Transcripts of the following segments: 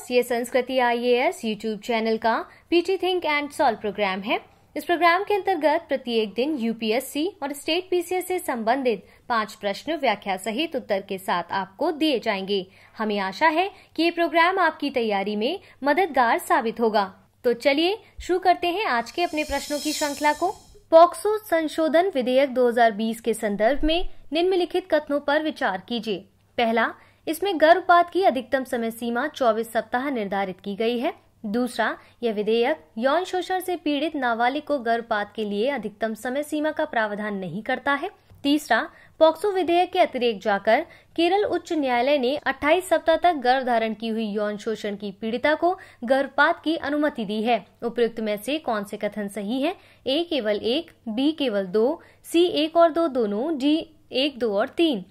Viewers ये Sanskriti IAS YouTube channel का PT think and solve program है इस प्रोग्राम के अंतर्गत प्रत्येक दिन यूपीएससी और स्टेट पीसीएस से संबंधित पांच प्रश्न व्याख्या सहित उत्तर के साथ आपको दिए जाएंगे हमें आशा है कि ये प्रोग्राम आपकी तैयारी में मददगार साबित होगा तो चलिए शुरू करते हैं आज के अपने प्रश्नों की श्रृंखला को पॉक्सो संशोधन विधेयक 2020 के संदर्भ में निम्नलिखित कथनों पर विचार कीजिए पहला इसमें गर्भपात की अधिकतम समय सीमा 24 सप्ताह निर्धारित की गई है दूसरा यह विधेयक यौन शोषण से पीड़ित नाबालिग को गर्भपात के लिए अधिकतम समय सीमा का प्रावधान नहीं करता है तीसरा पॉक्सो विधेयक के अतिरिक्त जाकर केरल उच्च न्यायालय ने 28 सप्ताह तक गर्भ धारण की हुई यौन शोषण की पीड़िता को गर्भपात की अनुमति दी है उपयुक्त में से कौन से कथन सही है ए केवल एक बी केवल दो सी एक और दो दोनों डी एक दो और तीन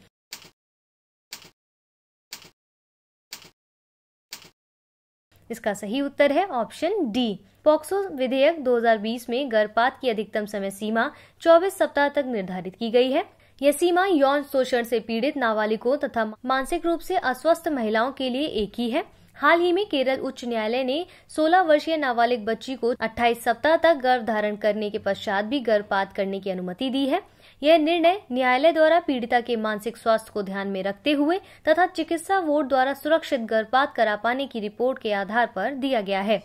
इसका सही उत्तर है ऑप्शन डी पॉक्सो विधेयक 2020 में गर्भपात की अधिकतम समय सीमा 24 सप्ताह तक निर्धारित की गई है यह सीमा यौन शोषण से पीड़ित नाबालिगों तथा मानसिक रूप से अस्वस्थ महिलाओं के लिए एक ही है हाल ही में केरल उच्च न्यायालय ने 16 वर्षीय नाबालिग बच्ची को 28 सप्ताह तक गर्भ धारण करने के पश्चात भी गर्भपात करने की अनुमति दी है यह निर्णय न्यायालय द्वारा पीड़िता के मानसिक स्वास्थ्य को ध्यान में रखते हुए तथा चिकित्सा बोर्ड द्वारा सुरक्षित गर्भपात करा पाने की रिपोर्ट के आधार पर दिया गया है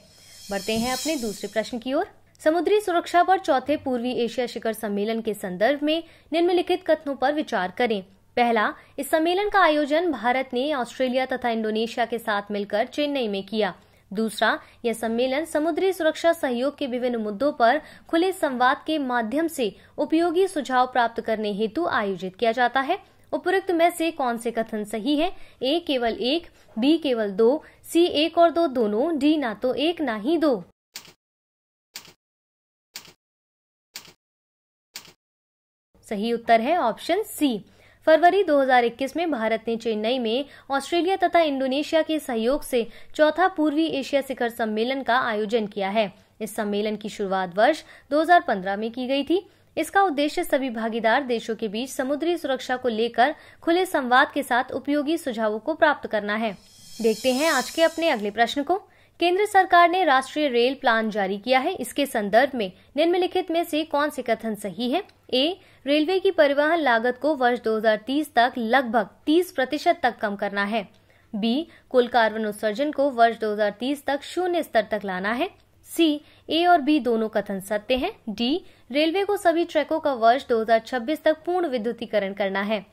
बढ़ते हैं अपने दूसरे प्रश्न की ओर समुद्री सुरक्षा पर चौथे पूर्वी एशिया शिखर सम्मेलन के संदर्भ में निम्नलिखित कथनों पर विचार करें पहला इस सम्मेलन का आयोजन भारत ने ऑस्ट्रेलिया तथा इंडोनेशिया के साथ मिलकर चेन्नई में किया दूसरा यह सम्मेलन समुद्री सुरक्षा सहयोग के विभिन्न मुद्दों पर खुले संवाद के माध्यम से उपयोगी सुझाव प्राप्त करने हेतु आयोजित किया जाता है उपरोक्त में से कौन से कथन सही है ए केवल एक बी केवल दो सी एक और दो दोनों डी ना तो एक ना ही दो सही उत्तर है ऑप्शन सी फरवरी 2021 में भारत ने चेन्नई में ऑस्ट्रेलिया तथा इंडोनेशिया के सहयोग से चौथा पूर्वी एशिया शिखर सम्मेलन का आयोजन किया है इस सम्मेलन की शुरुआत वर्ष 2015 में की गई थी इसका उद्देश्य सभी भागीदार देशों के बीच समुद्री सुरक्षा को लेकर खुले संवाद के साथ उपयोगी सुझावों को प्राप्त करना है देखते हैं आज के अपने अगले प्रश्न को केंद्र सरकार ने राष्ट्रीय रेल प्लान जारी किया है इसके संदर्भ में निम्नलिखित में से कौन से कथन सही है ए रेलवे की परिवहन लागत को वर्ष 2030 तक लगभग 30 प्रतिशत तक कम करना है बी कुल कार्बन उत्सर्जन को वर्ष 2030 तक शून्य स्तर तक लाना है सी ए और बी दोनों कथन सत्य हैं। डी रेलवे को सभी ट्रैकों का वर्ष 2026 तक पूर्ण विद्युतीकरण करना है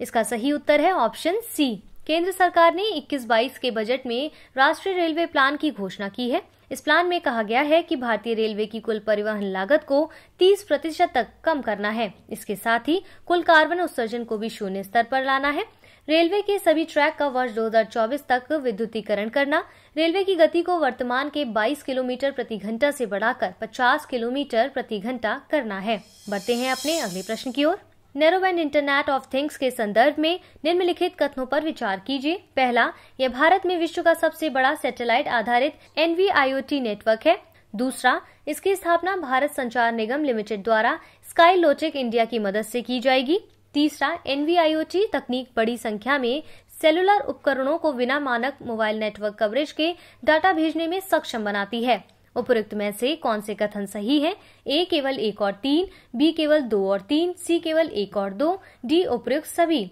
इसका सही उत्तर है ऑप्शन सी केंद्र सरकार ने 21-22 के बजट में राष्ट्रीय रेलवे प्लान की घोषणा की है इस प्लान में कहा गया है कि भारतीय रेलवे की कुल परिवहन लागत को 30 प्रतिशत तक कम करना है इसके साथ ही कुल कार्बन उत्सर्जन को भी शून्य स्तर पर लाना है रेलवे के सभी ट्रैक का वर्ष 2024 तक विद्युतीकरण करना रेलवे की गति को वर्तमान के 22 किलोमीटर प्रति घंटा से बढ़ाकर 50 किलोमीटर प्रति घंटा करना है बढ़ते हैं अपने अगले प्रश्न की ओर नेरोबैंड इंटरनेट ऑफ थिंग्स के संदर्भ में निम्नलिखित कथनों पर विचार कीजिए पहला यह भारत में विश्व का सबसे बड़ा सैटेलाइट आधारित एनवीआईओटी नेटवर्क है दूसरा इसकी स्थापना भारत संचार निगम लिमिटेड द्वारा स्काई लोटेक इंडिया की मदद से की जाएगी तीसरा एनवीआईओटी तकनीक बड़ी संख्या में सेलुलर उपकरणों को बिना मानक मोबाइल नेटवर्क कवरेज के डाटा भेजने में सक्षम बनाती है उपरोक्त में से कौन से कथन सही है ए केवल एक और तीन बी केवल दो और तीन सी केवल एक और दो डी उपयुक्त सभी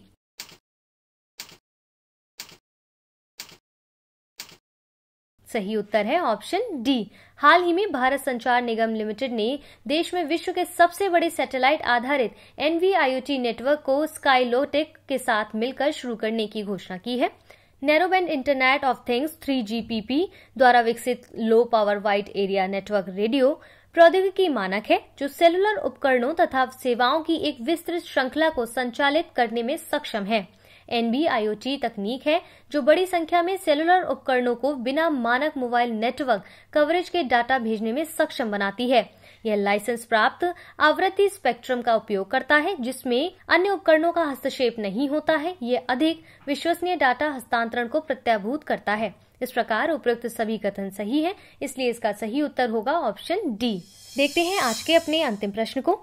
सही उत्तर है ऑप्शन डी हाल ही में भारत संचार निगम लिमिटेड ने देश में विश्व के सबसे बड़े सैटेलाइट आधारित एनवीआईओटी नेटवर्क को स्काईलोटेक के साथ मिलकर शुरू करने की घोषणा की है narrowband internet of things 3GPP द्वारा विकसित low power wide area network radio प्रौद्योगिकी मानक है जो सेलुलर उपकरणों तथा सेवाओं की एक विस्तृत श्रृंखला को संचालित करने में सक्षम है एनबीआईओटी तकनीक है जो बड़ी संख्या में सेलुलर उपकरणों को बिना मानक मोबाइल नेटवर्क कवरेज के डाटा भेजने में सक्षम बनाती है यह लाइसेंस प्राप्त आवृत्ति स्पेक्ट्रम का उपयोग करता है जिसमें अन्य उपकरणों का हस्तक्षेप नहीं होता है यह अधिक विश्वसनीय डाटा हस्तांतरण को प्रत्याभूत करता है इस प्रकार उपयुक्त सभी कथन सही है इसलिए इसका सही उत्तर होगा ऑप्शन डी देखते हैं आज के अपने अंतिम प्रश्न को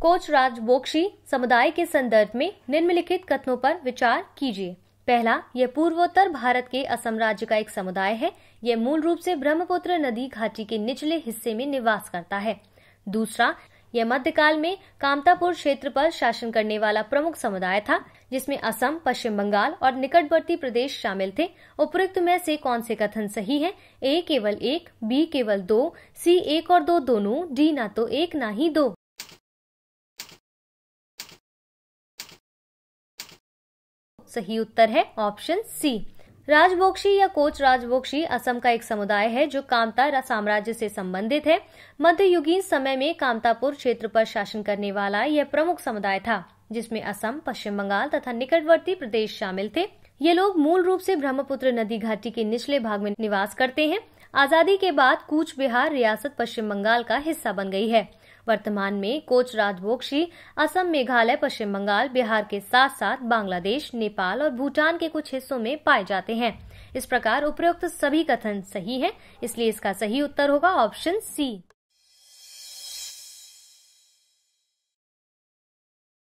कोच राज बोक्षी समुदाय के संदर्भ में निम्नलिखित कथनों पर विचार कीजिए पहला यह पूर्वोत्तर भारत के असम राज्य का एक समुदाय है यह मूल रूप से ब्रह्मपुत्र नदी घाटी के निचले हिस्से में निवास करता है दूसरा यह मध्यकाल में कामतापुर क्षेत्र पर शासन करने वाला प्रमुख समुदाय था जिसमें असम पश्चिम बंगाल और निकटवर्ती प्रदेश शामिल थे उपरोक्त में से कौन से कथन सही है ए केवल एक बी केवल दो सी एक और दो दोनों डी ना तो एक ना ही दो सही उत्तर है ऑप्शन सी राजबोक्षी या कोच राजबोक्षी असम का एक समुदाय है जो कामता साम्राज्य से संबंधित है मध्ययुगीन समय में कामतापुर क्षेत्र पर शासन करने वाला यह प्रमुख समुदाय था जिसमें असम पश्चिम बंगाल तथा निकटवर्ती प्रदेश शामिल थे ये लोग मूल रूप से ब्रह्मपुत्र नदी घाटी के निचले भाग में निवास करते हैं आजादी के बाद कूच बिहार रियासत पश्चिम बंगाल का हिस्सा बन गई है वर्तमान में कोच राजबोक्षी असम मेघालय पश्चिम बंगाल बिहार के साथ साथ बांग्लादेश नेपाल और भूटान के कुछ हिस्सों में पाए जाते हैं इस प्रकार उपयुक्त सभी कथन सही है इसलिए इसका सही उत्तर होगा ऑप्शन सी